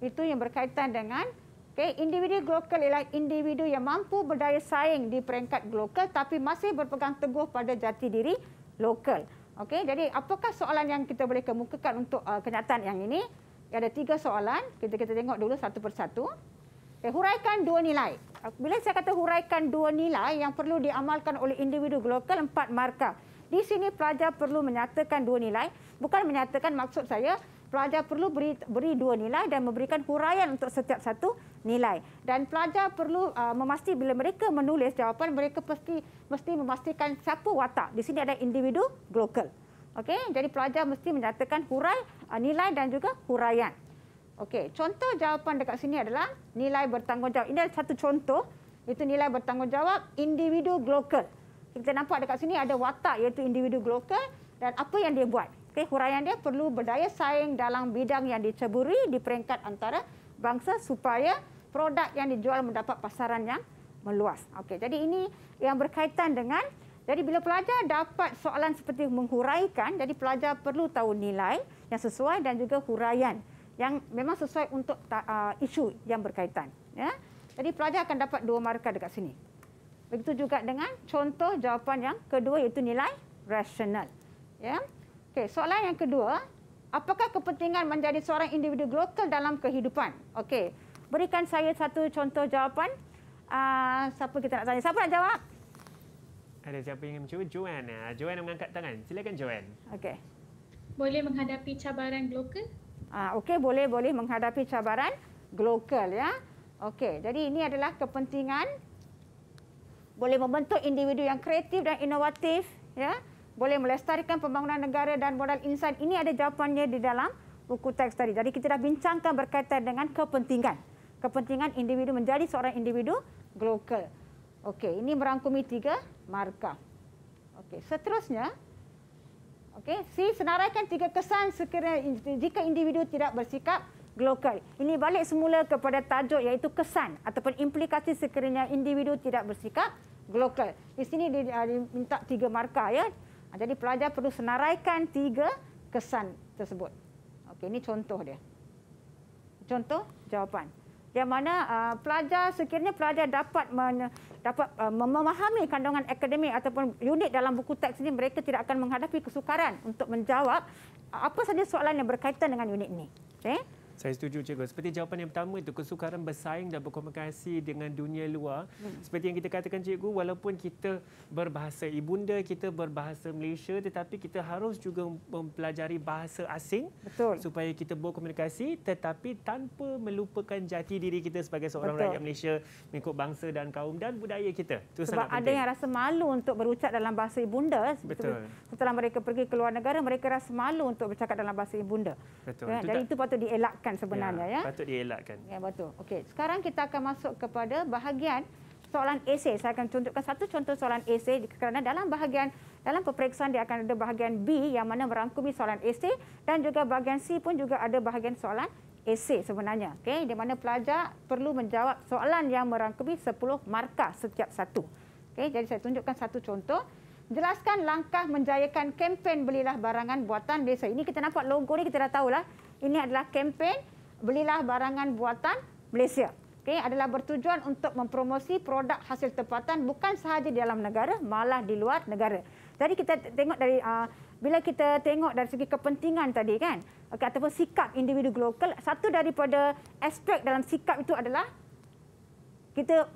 itu yang berkaitan dengan okay, individu global ialah individu yang mampu berdaya saing di peringkat global tapi masih berpegang teguh pada jati diri lokal. Okey, jadi apakah soalan yang kita boleh kemukakan untuk uh, kenyataan yang ini? Ada tiga soalan. Kita kita tengok dulu satu persatu. Okay, huraikan dua nilai. Bila saya kata huraikan dua nilai yang perlu diamalkan oleh individu global empat markah. Di sini pelajar perlu menyatakan dua nilai. Bukan menyatakan maksud saya pelajar perlu beri, beri dua nilai dan memberikan huraian untuk setiap satu nilai. Dan pelajar perlu uh, memastikan bila mereka menulis jawapan, mereka pasti mesti memastikan siapa watak. Di sini ada individu global. Okay, jadi pelajar mesti menyatakan hurai uh, nilai dan juga huraian. Okay, contoh jawapan dekat sini adalah nilai bertanggungjawab. Ini adalah satu contoh itu nilai bertanggungjawab individu global. Kita nampak dekat sini ada watak iaitu individu global dan apa yang dia buat. Okey, huraian dia perlu berdaya saing dalam bidang yang diceburi di peringkat antara bangsa supaya produk yang dijual mendapat pasaran yang meluas. Okey, jadi ini yang berkaitan dengan jadi bila pelajar dapat soalan seperti menghuraikan, jadi pelajar perlu tahu nilai yang sesuai dan juga huraian yang memang sesuai untuk uh, isu yang berkaitan. Ya? Jadi pelajar akan dapat dua markah dekat sini. Begitu juga dengan contoh jawapan yang kedua iaitu nilai rasional. Ya? Okey, soalan yang kedua, apakah kepentingan menjadi seorang individu global dalam kehidupan? Okey, berikan saya satu contoh jawapan. Uh, siapa kita nak tanya? Siapa nak jawab? Ada siapa yang mencuba? Joanne. Ah, Joanne mengangkat tangan. Silakan Joanne. Okey. Boleh menghadapi cabaran global? Ah, uh, Okey, boleh boleh menghadapi cabaran global. ya. Okey, jadi ini adalah kepentingan boleh membentuk individu yang kreatif dan inovatif. Ya boleh melestarikan pembangunan negara dan modal insan ini ada jawapannya di dalam buku teks tadi. Jadi kita dah bincangkan berkaitan dengan kepentingan. Kepentingan individu menjadi seorang individu global. Okey, ini merangkumi tiga markah. Okey, seterusnya Okey, si senaraikan tiga kesan sekiranya jika individu tidak bersikap global. Ini balik semula kepada tajuk iaitu kesan ataupun implikasi sekiranya individu tidak bersikap global. Di sini dia, minta tiga markah ya. Ah, jadi pelajar perlu senaraikan tiga kesan tersebut. Okay, ini contoh dia. Contoh jawapan. Di mana uh, pelajar sekiranya pelajar dapat men, dapat uh, memahami kandungan akademik ataupun unit dalam buku teks ini mereka tidak akan menghadapi kesukaran untuk menjawab apa saja soalan yang berkaitan dengan unit ini. Okay. Saya setuju cikgu. Seperti jawapan yang pertama itu kesukaran bersaing dan berkomunikasi dengan dunia luar. Hmm. Seperti yang kita katakan cikgu, walaupun kita berbahasa ibunda, kita berbahasa Malaysia tetapi kita harus juga mempelajari bahasa asing Betul. supaya kita berkomunikasi tetapi tanpa melupakan jati diri kita sebagai seorang Betul. rakyat Malaysia mengikut bangsa dan kaum dan budaya kita. Itu Sebab ada penting. yang rasa malu untuk berucap dalam bahasa ibunda. Betul. Setelah mereka pergi ke luar negara, mereka rasa malu untuk bercakap dalam bahasa ibunda. Betul. Ya, itu itu patut dielakkan dielakkan sebenarnya ya. ya. Patut dielakkan. Ya betul. Okey, sekarang kita akan masuk kepada bahagian soalan esei. Saya akan tunjukkan satu contoh soalan esei kerana dalam bahagian dalam peperiksaan dia akan ada bahagian B yang mana merangkumi soalan esei dan juga bahagian C pun juga ada bahagian soalan esei sebenarnya. Okey, di mana pelajar perlu menjawab soalan yang merangkumi 10 markah setiap satu. Okey, jadi saya tunjukkan satu contoh. Jelaskan langkah menjayakan kempen belilah barangan buatan desa. Ini kita nampak logo ni kita dah tahulah. Ini adalah kempen belilah barangan buatan Malaysia. Okey, adalah bertujuan untuk mempromosi produk hasil tempatan bukan sahaja di dalam negara malah di luar negara. Jadi kita tengok dari uh, bila kita tengok dari segi kepentingan tadi kan, okay, ataupun sikap individu global, satu daripada aspek dalam sikap itu adalah kita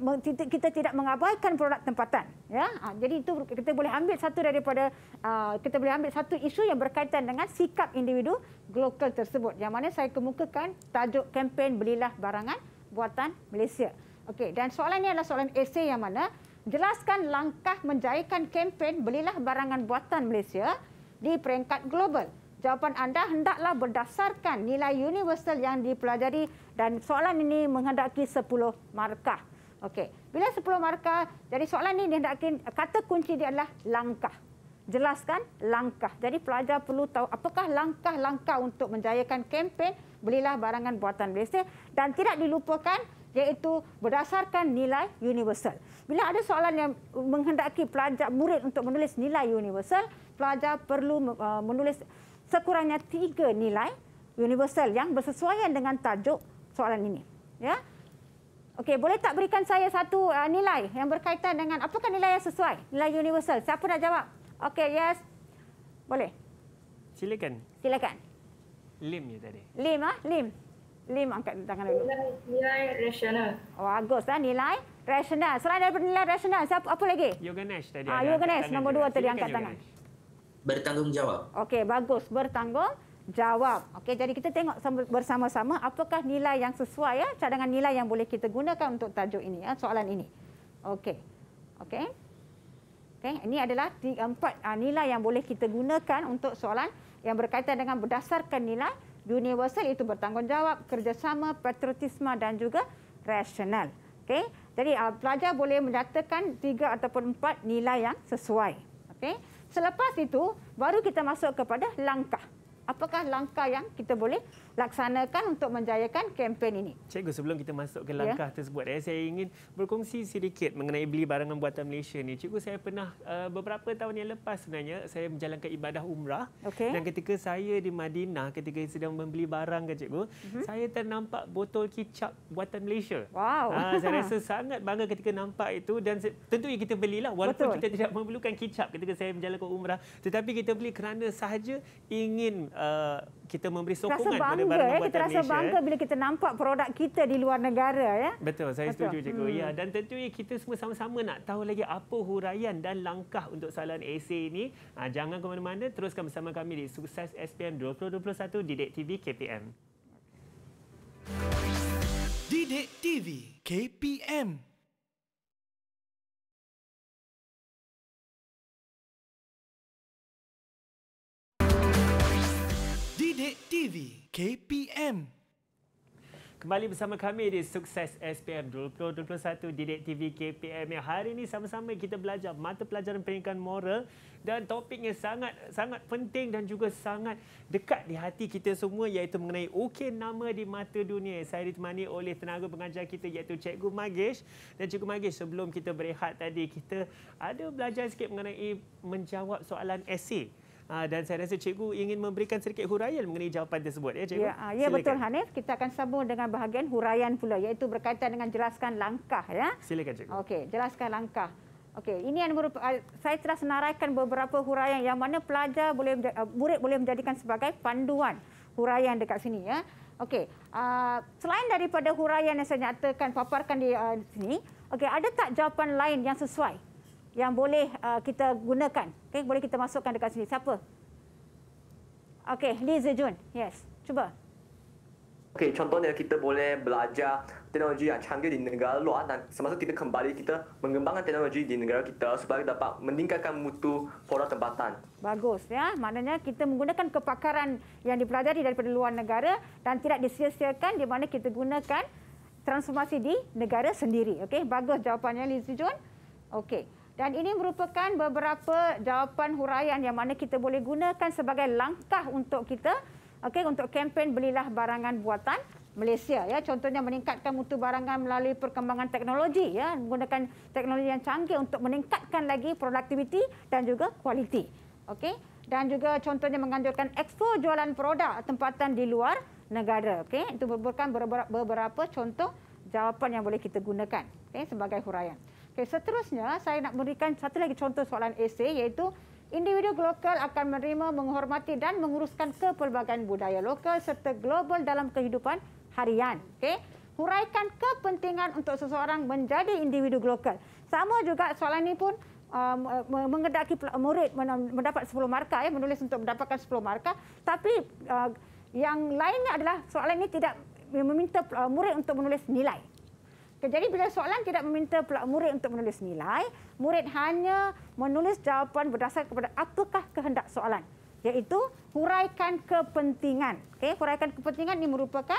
kita tidak mengabaikan produk tempatan ya ha, jadi itu kita boleh ambil satu daripada uh, kita boleh ambil satu isu yang berkaitan dengan sikap individu global tersebut yang mana saya kemukakan tajuk kempen belilah barangan buatan Malaysia okey dan soalan ini adalah soalan esei yang mana jelaskan langkah menjayakan kempen belilah barangan buatan Malaysia di peringkat global Jawapan anda hendaklah berdasarkan nilai universal yang dipelajari dan soalan ini menghendaki 10 markah. Okey. Bila 10 markah, jadi soalan ini dia kata kunci dia adalah langkah. Jelaskan langkah. Jadi pelajar perlu tahu apakah langkah-langkah untuk menjayakan kempen belilah barangan buatan Malaysia dan tidak dilupakan iaitu berdasarkan nilai universal. Bila ada soalan yang menghendaki pelajar murid untuk menulis nilai universal, pelajar perlu uh, menulis sekurangnya tiga nilai universal yang bersesuaian dengan tajuk soalan ini. Ya. Okey, boleh tak berikan saya satu uh, nilai yang berkaitan dengan apakah nilai yang sesuai? Nilai universal. Siapa nak jawab? Okey, yes. Boleh. Silakan. Silakan. Lim ya tadi. Lim ah, Lim. Lim angkat tangan dulu. Nilai, nilai rasional. Oh, bagus ah nilai rasional. Selain daripada nilai rasional, siapa apa lagi? Yoganesh tadi. Ah, Yoganesh nombor dua tadi angkat tangan. Bertanggungjawab. Okey, bagus. Bertanggung jawab. Okey, jadi kita tengok bersama-sama apakah nilai yang sesuai ya, cadangan nilai yang boleh kita gunakan untuk tajuk ini ya, soalan ini. Okey. Okey. Okey, ini adalah empat uh, nilai yang boleh kita gunakan untuk soalan yang berkaitan dengan berdasarkan nilai universal itu bertanggungjawab, kerjasama, patriotisme dan juga rasional. Okey. Jadi uh, pelajar boleh menyatakan tiga ataupun empat nilai yang sesuai. Okey. Selepas itu baru kita masuk kepada langkah apakah langkah yang kita boleh laksanakan untuk menjayakan kempen ini. Cikgu, sebelum kita masuk ke ya. langkah ya. tersebut, eh, saya ingin berkongsi sedikit mengenai beli barangan buatan Malaysia ini. Cikgu, saya pernah eh, beberapa tahun yang lepas sebenarnya, saya menjalankan ibadah umrah. Okay. Dan ketika saya di Madinah, ketika sedang membeli barang ke kan, Cikgu, uh mhm. -huh. saya ternampak botol kicap buatan Malaysia. Wow. Uh, saya rasa sangat bangga ketika nampak itu dan tentu kita belilah walaupun Betul. kita tidak memerlukan kicap ketika saya menjalankan umrah. Tetapi kita beli kerana sahaja ingin Uh, kita memberi sokongan kepada barang ya, kita rasa bangga eh. bila kita nampak produk kita di luar negara ya betul saya betul. setuju cikgu ya, hmm. ya dan tentunya kita semua sama-sama nak tahu lagi apa huraian dan langkah untuk soalan esei ini ha, jangan ke mana-mana teruskan bersama kami di sukses SPM 2021 Didik TV KPM Didik TV KPM Sidik TV KPM Kembali bersama kami di Sukses SPM 2021 Didik TV KPM yang hari ini sama-sama kita belajar mata pelajaran pendidikan moral dan topiknya sangat sangat penting dan juga sangat dekat di hati kita semua iaitu mengenai okey nama di mata dunia. Saya ditemani oleh tenaga pengajar kita iaitu Cikgu Magish dan Cikgu Magish sebelum kita berehat tadi kita ada belajar sikit mengenai menjawab soalan esei. Ah, dan saya rasa cikgu ingin memberikan sedikit huraian mengenai jawapan tersebut ya cikgu. Ya, ah, ya betul Hanif. Kita akan sambung dengan bahagian huraian pula iaitu berkaitan dengan jelaskan langkah ya. Silakan cikgu. Okey, jelaskan langkah. Okey, ini yang merupakan ah, saya telah senaraikan beberapa huraian yang mana pelajar boleh murid boleh menjadikan sebagai panduan huraian dekat sini ya. Okey, uh, selain daripada huraian yang saya nyatakan paparkan di uh, sini, okey ada tak jawapan lain yang sesuai yang boleh uh, kita gunakan. Okay, boleh kita masukkan dekat sini. Siapa? Okey, Liz Zijun. Yes, cuba. Okey, contohnya kita boleh belajar teknologi yang canggih di negara luar dan semasa kita kembali, kita mengembangkan teknologi di negara kita supaya dapat meningkatkan mutu produk tempatan. Bagus. ya. Maknanya kita menggunakan kepakaran yang dipelajari daripada luar negara dan tidak disiasiakan di mana kita gunakan transformasi di negara sendiri. Okey, bagus jawapannya Liz Zijun. Okey. Dan ini merupakan beberapa jawapan huraian yang mana kita boleh gunakan sebagai langkah untuk kita okey untuk kempen belilah barangan buatan Malaysia ya contohnya meningkatkan mutu barangan melalui perkembangan teknologi ya menggunakan teknologi yang canggih untuk meningkatkan lagi produktiviti dan juga kualiti okey dan juga contohnya menganjurkan ekspor jualan produk tempatan di luar negara okey itu merupakan beberapa, beberapa contoh jawapan yang boleh kita gunakan okey sebagai huraian Okey, seterusnya saya nak berikan satu lagi contoh soalan esei iaitu individu lokal akan menerima, menghormati dan menguruskan kepelbagaian budaya lokal serta global dalam kehidupan harian. Okey. Huraikan kepentingan untuk seseorang menjadi individu lokal. Sama juga soalan ini pun um, uh, mengedaki murid mendapat 10 markah ya, menulis untuk mendapatkan 10 markah, tapi uh, yang lainnya adalah soalan ini tidak meminta uh, murid untuk menulis nilai. Okay, jadi bila soalan tidak meminta pula murid untuk menulis nilai, murid hanya menulis jawapan berdasarkan kepada apakah kehendak soalan. Iaitu huraikan kepentingan. Okay, huraikan kepentingan ini merupakan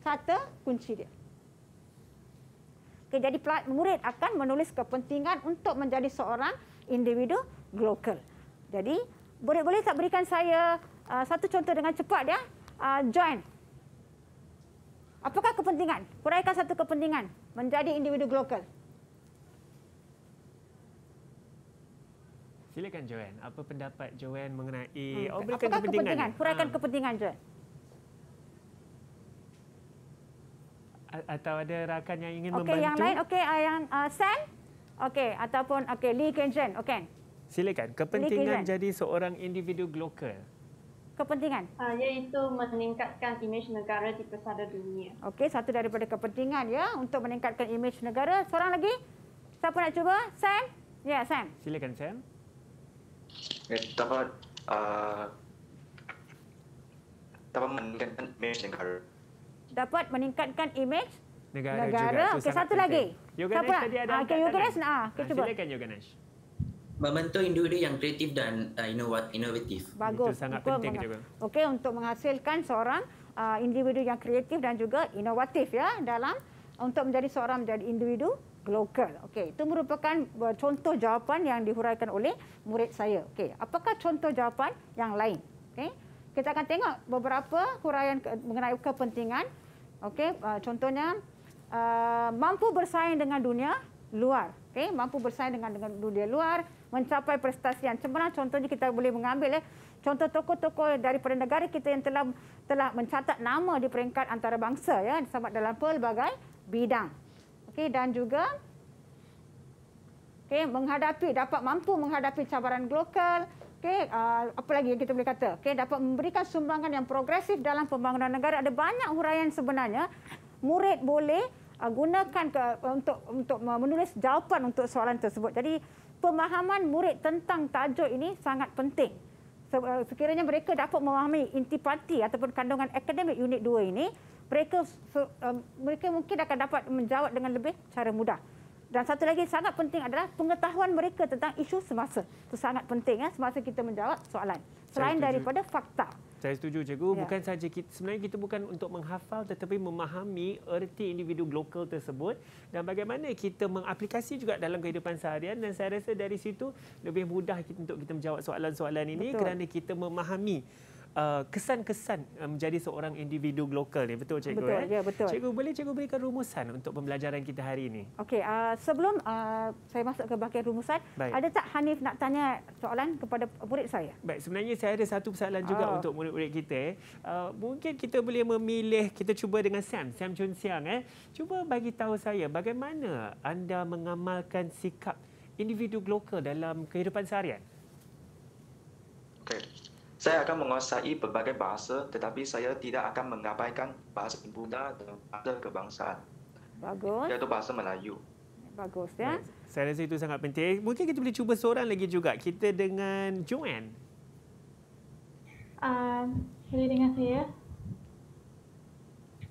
kata kunci dia. Okay, jadi murid akan menulis kepentingan untuk menjadi seorang individu global. Jadi boleh-boleh tak berikan saya uh, satu contoh dengan cepat ya? Uh, join. Join. Apakah kepentingan? Huraikan satu kepentingan menjadi individu global. Silakan Joen. Apa pendapat Joen mengenai hmm. Apakah kepentingan? kepentingan? Huraikan ha. kepentingan Joen. Atau ada rakan yang ingin okay, membantu? Yang lain, okey. Uh, yang uh, Sam? Okey. Ataupun okay, Lee Kenjen. Okay. Silakan. Kepentingan jadi seorang individu global kepentingan? Ah, iaitu meningkatkan imej negara di persada dunia. Okey, satu daripada kepentingan ya untuk meningkatkan imej negara. Seorang lagi? Siapa nak cuba? Sam? Ya, yeah, Sam. Silakan, Sam. Eh, dapat, ah, dapat meningkatkan imej negara. Dapat meningkatkan imej negara. negara. Okey, satu penting. lagi. Yoganesh Siapa? tadi ada. Ah, okey, Yoganesh. Ah, okay, ah, cuba. Silakan, Yoganesh membantu individu yang kreatif dan uh, inovatif. Bagus. Itu sangat penting juga. Okey, untuk menghasilkan seorang uh, individu yang kreatif dan juga inovatif ya dalam untuk menjadi seorang menjadi individu global. Okey, itu merupakan uh, contoh jawapan yang dihuraikan oleh murid saya. Okey, apakah contoh jawapan yang lain? Okey. Kita akan tengok beberapa huraian mengenai kepentingan. Okey, uh, contohnya uh, mampu bersaing dengan dunia luar okay, mampu bersaing dengan, dengan dunia luar, mencapai prestasi yang cemerlang. Contohnya kita boleh mengambil eh, contoh tokoh-tokoh dari negara kita yang telah telah mencatat nama di peringkat antarabangsa ya, sama dalam pelbagai bidang. Okay, dan juga okay, menghadapi dapat mampu menghadapi cabaran global, Okay, uh, apa lagi yang kita boleh kata? Okay, dapat memberikan sumbangan yang progresif dalam pembangunan negara. Ada banyak huraian sebenarnya. Murid boleh Ah, gunakan ke, untuk untuk menulis jawapan untuk soalan tersebut. Jadi pemahaman murid tentang tajuk ini sangat penting. Eh, sekiranya mereka dapat memahami intipati ataupun kandungan akademik unit 2 ini, mereka eh, mereka mungkin akan dapat menjawab dengan lebih cara mudah. Dan satu lagi sangat penting adalah pengetahuan mereka tentang isu semasa. Itu sangat penting ya semasa kita menjawab soalan. Selain daripada fakta. Saya setuju cikgu, ya. bukan saja kita, sebenarnya kita bukan untuk menghafal tetapi memahami erti individu lokal tersebut dan bagaimana kita mengaplikasi juga dalam kehidupan seharian dan saya rasa dari situ lebih mudah kita, untuk kita menjawab soalan-soalan ini Betul. kerana kita memahami Uh, kesan-kesan uh, menjadi seorang individu global ni betul cikgu betul, kan? ya betul cikgu boleh cikgu berikan rumusan untuk pembelajaran kita hari ini okey uh, sebelum uh, saya masuk ke bahagian rumusan baik. ada tak Hanif nak tanya soalan kepada murid saya baik sebenarnya saya ada satu persoalan juga ah. untuk murid-murid kita eh. uh, mungkin kita boleh memilih kita cuba dengan Sam Sam Chun Siang eh cuba bagi tahu saya bagaimana anda mengamalkan sikap individu global dalam kehidupan seharian okey saya akan menguasai berbagai bahasa tetapi saya tidak akan mengabaikan bahasa Bunda dan bahasa kebangsaan. Bagus. Iaitu bahasa Melayu. Bagus ya. Saya rasa itu sangat penting. Mungkin kita boleh cuba seorang lagi juga. Kita dengan Joanne. Um, ah, Hari dengan saya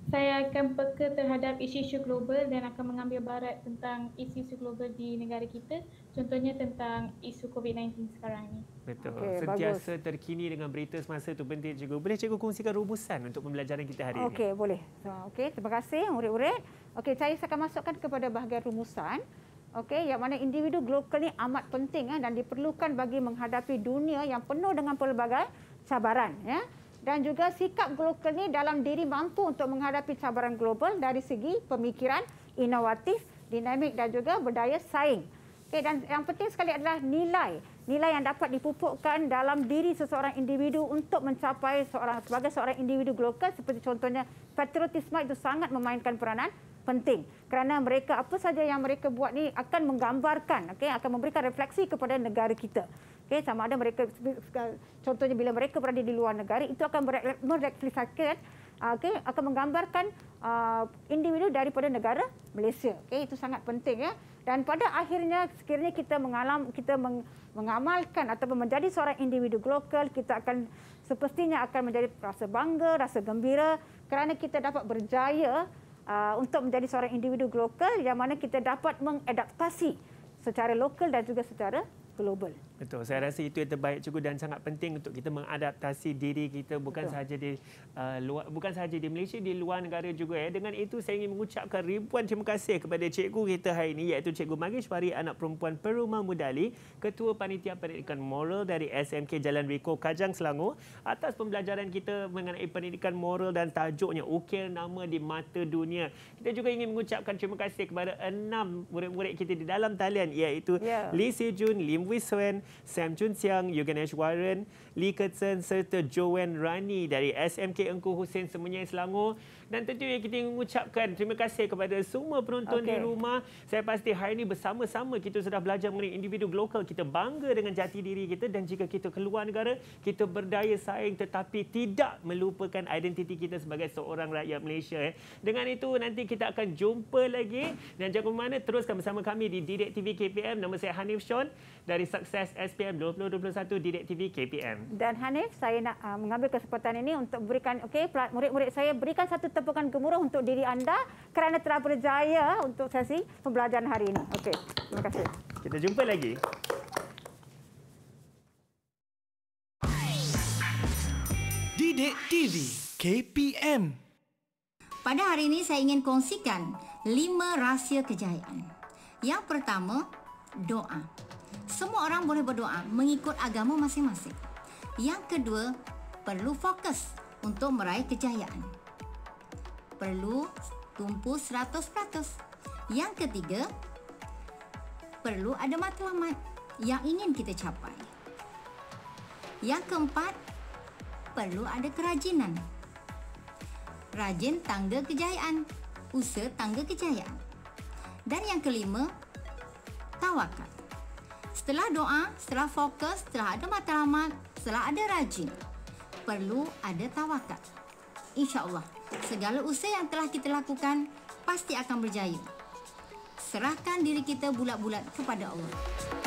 saya akan peka terhadap isu-isu global dan akan mengambil barat tentang isu-isu global di negara kita contohnya tentang isu COVID-19 sekarang ini. Betul. Okay, Sentiasa bagus. terkini dengan berita semasa itu penting juga. Boleh cikgu kongsikan rumusan untuk pembelajaran kita hari okay, ini? Okey, boleh. Okey, terima kasih murid-murid. Okey, saya akan masukkan kepada bahagian rumusan. Okey, yang mana individu global ini amat penting eh, dan diperlukan bagi menghadapi dunia yang penuh dengan pelbagai cabaran. Ya dan juga sikap global ni dalam diri mampu untuk menghadapi cabaran global dari segi pemikiran inovatif, dinamik dan juga berdaya saing. Okay, dan yang penting sekali adalah nilai nilai yang dapat dipupukkan dalam diri seseorang individu untuk mencapai seorang sebagai seorang individu global seperti contohnya patriotisme itu sangat memainkan peranan penting kerana mereka apa saja yang mereka buat ni akan menggambarkan okey akan memberikan refleksi kepada negara kita. Okay, sama ada mereka contohnya bila mereka berada di luar negara itu akan mereflisakan ah, okay, akan menggambarkan uh, individu daripada negara Malaysia. Okay, itu sangat penting ya. Dan pada akhirnya sekiranya kita mengalam kita meng, mengamalkan atau menjadi seorang individu global kita akan sepertinya akan menjadi rasa bangga, rasa gembira kerana kita dapat berjaya uh, untuk menjadi seorang individu global yang mana kita dapat mengadaptasi secara lokal dan juga secara global. Betul. Saya rasa itu yang terbaik cukup dan sangat penting untuk kita mengadaptasi diri kita bukan Betul. sahaja di uh, luar bukan sahaja di Malaysia di luar negara juga ya. Dengan itu saya ingin mengucapkan ribuan terima kasih kepada cikgu kita hari ini iaitu cikgu Magish Fari anak perempuan Perumal Mudali, Ketua Panitia Pendidikan Moral dari SMK Jalan Riko Kajang Selangor atas pembelajaran kita mengenai pendidikan moral dan tajuknya Ukir Nama di Mata Dunia. Kita juga ingin mengucapkan terima kasih kepada enam murid-murid kita di dalam talian iaitu yeah. Lee Sejun, Lim Wiswen, Sam Chun Siang, Yoganesh Warren, Lee Kertsen serta Joanne Rani dari SMK Engku Hussein Semenyai Selangor. Dan tentu yang kita ingin mengucapkan terima kasih kepada semua penonton okay. di rumah. Saya pasti hari ini bersama-sama kita sudah belajar mengenai individu lokal Kita bangga dengan jati diri kita dan jika kita keluar negara, kita berdaya saing tetapi tidak melupakan identiti kita sebagai seorang rakyat Malaysia. Eh. Dengan itu, nanti kita akan jumpa lagi. Dan jangan ke mana, teruskan bersama kami di Direct TV KPM. Nama saya Hanif Sean dari Success SPM 2021 Direct TV KPM. Dan Hanif, saya nak uh, mengambil kesempatan ini untuk berikan okey murid-murid saya berikan satu tepukan gemuruh untuk diri anda kerana telah berjaya untuk sesi pembelajaran hari ini. Okey, terima kasih. Kita jumpa lagi. Didik TV KPM. Pada hari ini saya ingin kongsikan lima rahsia kejayaan. Yang pertama, doa. Semua orang boleh berdoa mengikut agama masing-masing. Yang kedua, perlu fokus untuk meraih kejayaan. Perlu tumpu 100%. Yang ketiga, perlu ada matlamat yang ingin kita capai. Yang keempat, perlu ada kerajinan. Rajin tangga kejayaan, usaha tangga kejayaan. Dan yang kelima, tawakal. Setelah doa, setelah fokus, setelah ada matlamat, setelah ada rajin, perlu ada tawakal. Insya Allah, segala usaha yang telah kita lakukan pasti akan berjaya. Serahkan diri kita bulat-bulat kepada Allah.